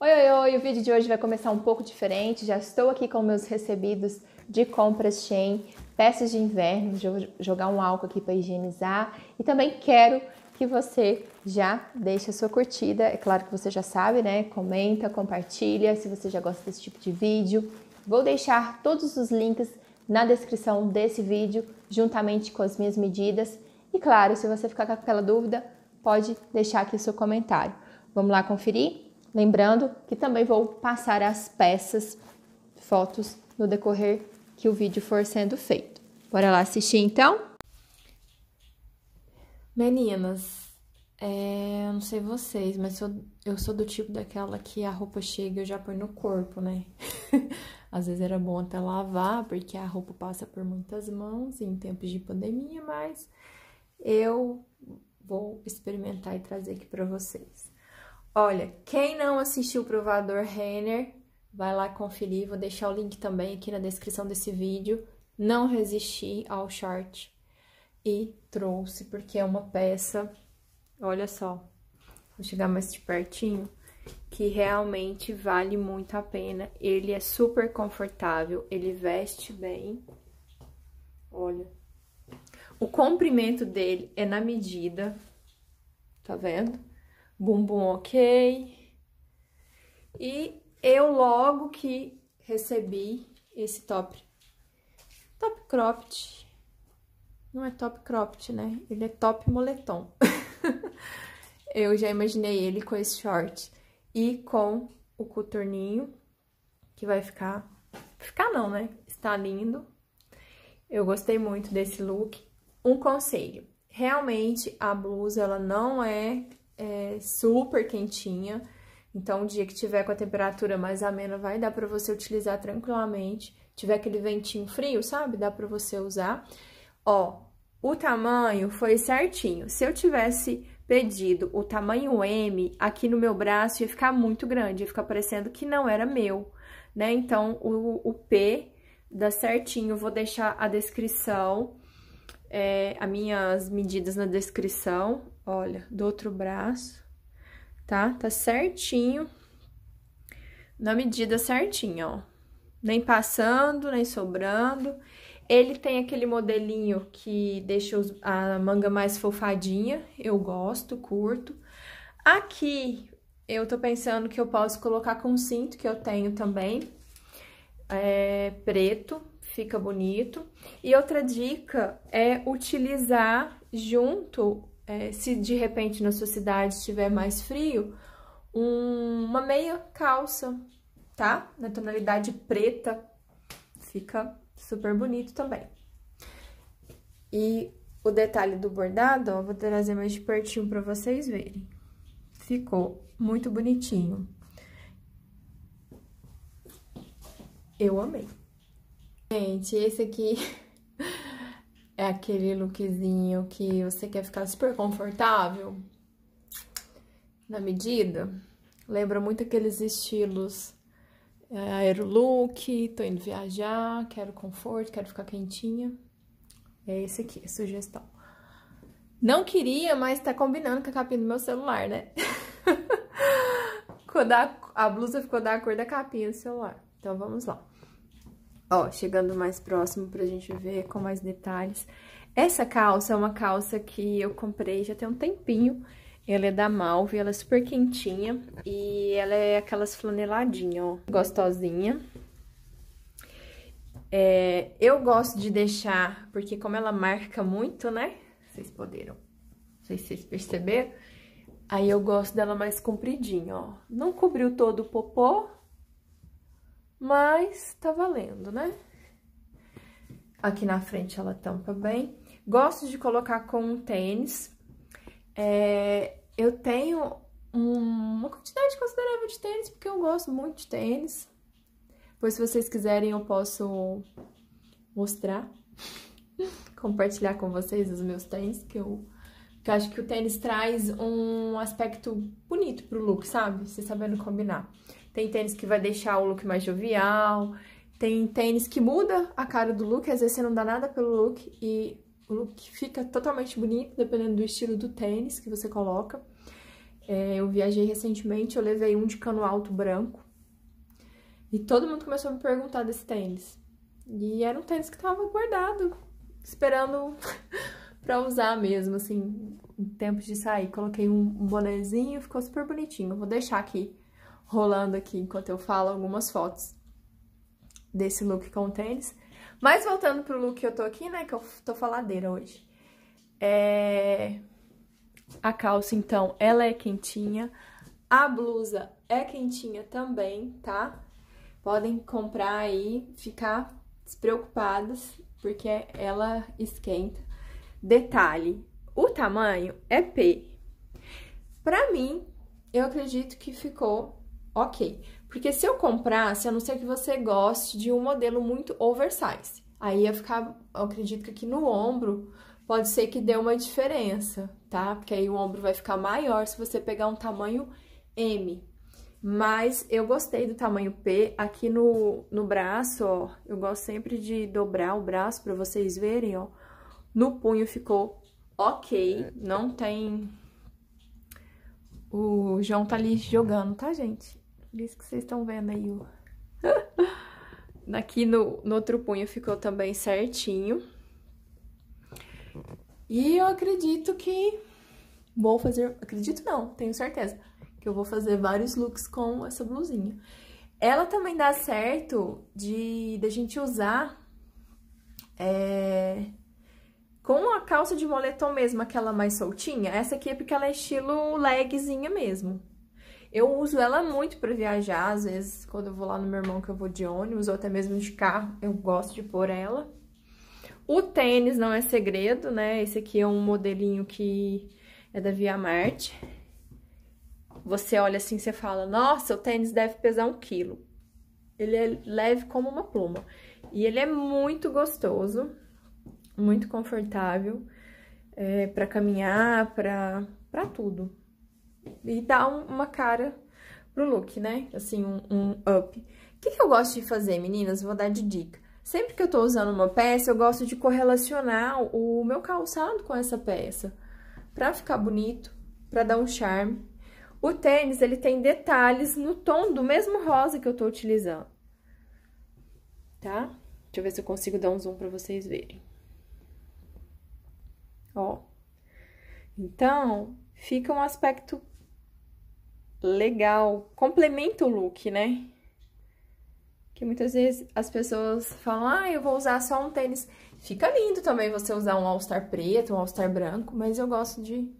Oi, oi, oi! O vídeo de hoje vai começar um pouco diferente. Já estou aqui com meus recebidos de compras Shein, peças de inverno. Vou jogar um álcool aqui para higienizar. E também quero que você já deixe a sua curtida. É claro que você já sabe, né? Comenta, compartilha se você já gosta desse tipo de vídeo. Vou deixar todos os links na descrição desse vídeo, juntamente com as minhas medidas. E claro, se você ficar com aquela dúvida, pode deixar aqui seu comentário. Vamos lá conferir? Lembrando que também vou passar as peças, fotos no decorrer que o vídeo for sendo feito. Bora lá assistir então? Meninas, é, eu não sei vocês, mas sou, eu sou do tipo daquela que a roupa chega e eu já põe no corpo, né? Às vezes era bom até lavar, porque a roupa passa por muitas mãos em tempos de pandemia, mas eu vou experimentar e trazer aqui para vocês. Olha, quem não assistiu o provador Renner, vai lá conferir, vou deixar o link também aqui na descrição desse vídeo. Não resisti ao short e trouxe, porque é uma peça, olha só, vou chegar mais de pertinho, que realmente vale muito a pena. Ele é super confortável, ele veste bem, olha. O comprimento dele é na medida, tá vendo? bumbum ok. E eu logo que recebi esse top, top cropped, não é top cropped, né? Ele é top moletom. eu já imaginei ele com esse short e com o coturninho, que vai ficar, ficar não, né? Está lindo. Eu gostei muito desse look. Um conselho, realmente a blusa ela não é é super quentinha. Então, o dia que tiver com a temperatura mais amena, vai dar para você utilizar tranquilamente. Tiver aquele ventinho frio, sabe? Dá para você usar. Ó, o tamanho foi certinho. Se eu tivesse pedido o tamanho M aqui no meu braço, ia ficar muito grande, ia ficar parecendo que não era meu, né? Então, o, o P dá certinho. Vou deixar a descrição, é, as minhas medidas na descrição olha, do outro braço, tá? Tá certinho, na medida certinho, ó. Nem passando, nem sobrando. Ele tem aquele modelinho que deixa a manga mais fofadinha, eu gosto, curto. Aqui, eu tô pensando que eu posso colocar com cinto, que eu tenho também, é, preto, fica bonito. E outra dica é utilizar junto é, se de repente na sua cidade estiver mais frio, um, uma meia calça, tá? Na tonalidade preta, fica super bonito também. E o detalhe do bordado, ó, vou trazer mais de pertinho para vocês verem. Ficou muito bonitinho. Eu amei. Gente, esse aqui é aquele lookzinho que você quer ficar super confortável, na medida, lembra muito aqueles estilos é, aerolook, tô indo viajar, quero conforto, quero ficar quentinha. É esse aqui, a sugestão. Não queria, mas tá combinando com a capinha do meu celular, né? a blusa ficou da cor da capinha do celular. Então, vamos lá. Ó, chegando mais próximo pra gente ver com mais detalhes. Essa calça é uma calça que eu comprei já tem um tempinho. Ela é da Malve, ela é super quentinha e ela é aquelas flaneladinhas, ó, gostosinha. É, eu gosto de deixar, porque como ela marca muito, né? Vocês poderam, não sei se vocês perceberam. Aí eu gosto dela mais compridinha, ó. Não cobriu todo o popô, mas tá valendo, né? Aqui na frente ela tampa bem. Gosto de colocar com um tênis. É, eu tenho uma quantidade considerável de tênis, porque eu gosto muito de tênis. Pois se vocês quiserem, eu posso mostrar, compartilhar com vocês os meus tênis, que eu, que eu acho que o tênis traz um aspecto bonito pro look, sabe? Você sabendo combinar. Tem tênis que vai deixar o look mais jovial, tem tênis que muda a cara do look, às vezes você não dá nada pelo look e o look fica totalmente bonito, dependendo do estilo do tênis que você coloca. É, eu viajei recentemente, eu levei um de cano alto branco. E todo mundo começou a me perguntar desse tênis. E era um tênis que tava guardado, esperando pra usar mesmo, assim, em tempos de sair. Coloquei um bonezinho, ficou super bonitinho. vou deixar aqui rolando aqui enquanto eu falo algumas fotos desse look com tênis. Mas voltando pro look que eu tô aqui, né, que eu tô faladeira hoje. É... A calça, então, ela é quentinha. A blusa é quentinha também, tá? Podem comprar aí, ficar despreocupadas, porque ela esquenta. Detalhe, o tamanho é P. Pra mim, eu acredito que ficou ok. Porque se eu comprasse, a não ser que você goste de um modelo muito oversize, aí ia ficar, eu acredito que aqui no ombro pode ser que dê uma diferença, tá? Porque aí o ombro vai ficar maior se você pegar um tamanho M. Mas eu gostei do tamanho P, aqui no, no braço, ó, eu gosto sempre de dobrar o braço pra vocês verem, ó. No punho ficou ok, não tem... O João tá ali jogando, tá, gente? Por isso que vocês estão vendo aí o... Aqui no, no outro punho ficou também certinho. E eu acredito que vou fazer... Acredito não, tenho certeza. Que eu vou fazer vários looks com essa blusinha. Ela também dá certo de, de a gente usar é, com a calça de moletom mesmo, aquela mais soltinha. Essa aqui é porque ela é estilo legzinha mesmo. Eu uso ela muito para viajar, às vezes quando eu vou lá no meu irmão que eu vou de ônibus ou até mesmo de carro, eu gosto de pôr ela. O tênis não é segredo, né? Esse aqui é um modelinho que é da Via Marte. Você olha assim, você fala, nossa, o tênis deve pesar um quilo. Ele é leve como uma pluma. E ele é muito gostoso, muito confortável é, para caminhar, para tudo e dá um, uma cara pro look, né? Assim, um, um up. O que, que eu gosto de fazer, meninas? Vou dar de dica. Sempre que eu tô usando uma peça, eu gosto de correlacionar o meu calçado com essa peça, pra ficar bonito, pra dar um charme. O tênis, ele tem detalhes no tom do mesmo rosa que eu tô utilizando, tá? Deixa eu ver se eu consigo dar um zoom pra vocês verem. Ó. Então, fica um aspecto legal, complementa o look, né? Que muitas vezes as pessoas falam, ah, eu vou usar só um tênis. Fica lindo também você usar um all-star preto, um all-star branco, mas eu gosto de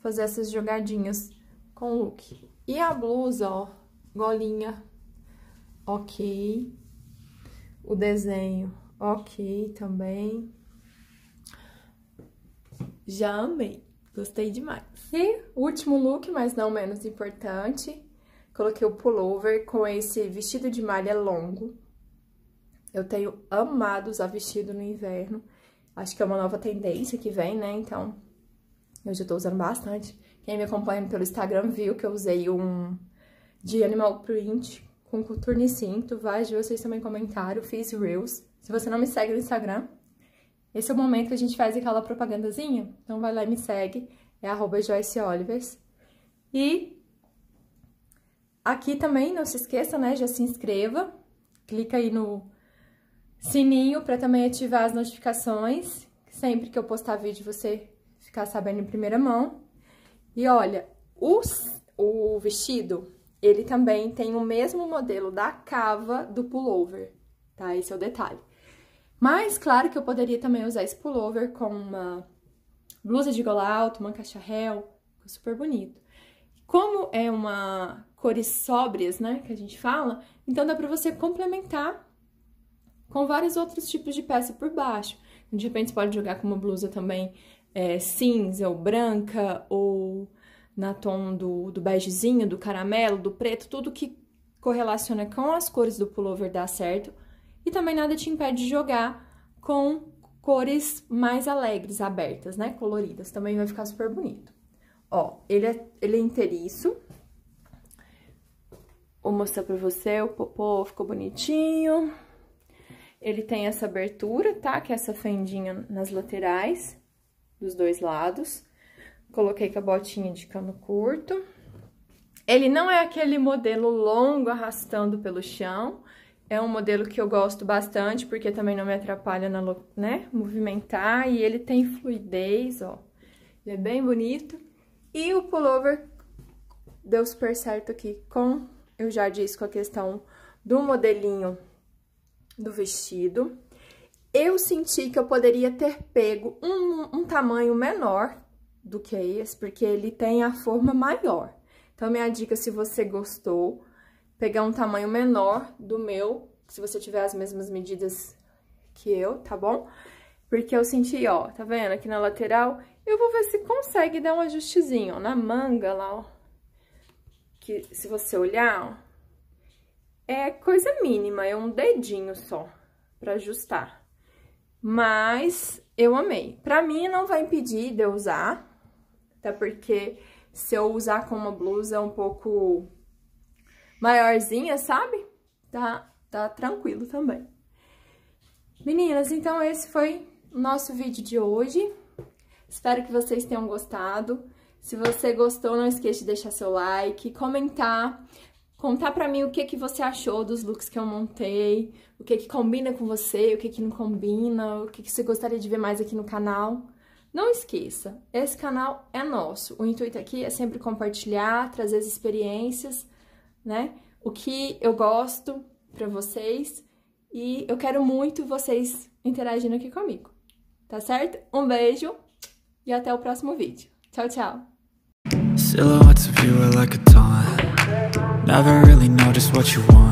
fazer essas jogadinhas com o look. E a blusa, ó, golinha, ok. O desenho, ok também. Já amei. Gostei demais. E último look, mas não menos importante, coloquei o pullover com esse vestido de malha longo. Eu tenho amado usar vestido no inverno. Acho que é uma nova tendência que vem, né? Então, eu já tô usando bastante. Quem me acompanha pelo Instagram viu que eu usei um de animal print com coturno e cinto. Vários de vocês também comentaram, fiz reels. Se você não me segue no Instagram, esse é o momento que a gente faz aquela propagandazinha. Então vai lá e me segue, é arroba Joyce Olivers. E aqui também, não se esqueça, né? Já se inscreva, clica aí no sininho para também ativar as notificações. Sempre que eu postar vídeo, você ficar sabendo em primeira mão. E olha, os, o vestido, ele também tem o mesmo modelo da cava do pullover, tá? Esse é o detalhe. Mas, claro que eu poderia também usar esse pullover com uma blusa de gola alta, manga charrel, é super bonito. Como é uma cores sóbrias, né, que a gente fala, então dá pra você complementar com vários outros tipos de peça por baixo. De repente, você pode jogar com uma blusa também é, cinza ou branca, ou na tom do, do begezinho, do caramelo, do preto, tudo que correlaciona com as cores do pullover dá certo e também nada te impede de jogar com cores mais alegres, abertas, né? Coloridas, também vai ficar super bonito. Ó, ele é, ele é inteiriço. Vou mostrar pra você, o popô ficou bonitinho. Ele tem essa abertura, tá? Que é essa fendinha nas laterais, dos dois lados. Coloquei com a botinha de cano curto. Ele não é aquele modelo longo arrastando pelo chão, é um modelo que eu gosto bastante, porque também não me atrapalha na né, movimentar. E ele tem fluidez, ó. Ele é bem bonito. E o pullover deu super certo aqui com, eu já disse, com a questão do modelinho do vestido. Eu senti que eu poderia ter pego um, um tamanho menor do que esse, porque ele tem a forma maior. Então, minha dica, se você gostou pegar um tamanho menor do meu, se você tiver as mesmas medidas que eu, tá bom? Porque eu senti, ó, tá vendo? Aqui na lateral, eu vou ver se consegue dar um ajustezinho, ó, na manga lá, ó. Que se você olhar, ó, é coisa mínima, é um dedinho só pra ajustar. Mas eu amei. Pra mim, não vai impedir de eu usar, até porque se eu usar com uma blusa um pouco maiorzinha, sabe? Tá, tá tranquilo também. Meninas, então esse foi o nosso vídeo de hoje. Espero que vocês tenham gostado. Se você gostou, não esqueça de deixar seu like, comentar, contar pra mim o que, que você achou dos looks que eu montei, o que, que combina com você, o que, que não combina, o que, que você gostaria de ver mais aqui no canal. Não esqueça, esse canal é nosso. O intuito aqui é sempre compartilhar, trazer as experiências né? O que eu gosto para vocês e eu quero muito vocês interagindo aqui comigo. Tá certo? Um beijo e até o próximo vídeo. Tchau, tchau. Silhouettes of you are like a taunt Never really know just what you want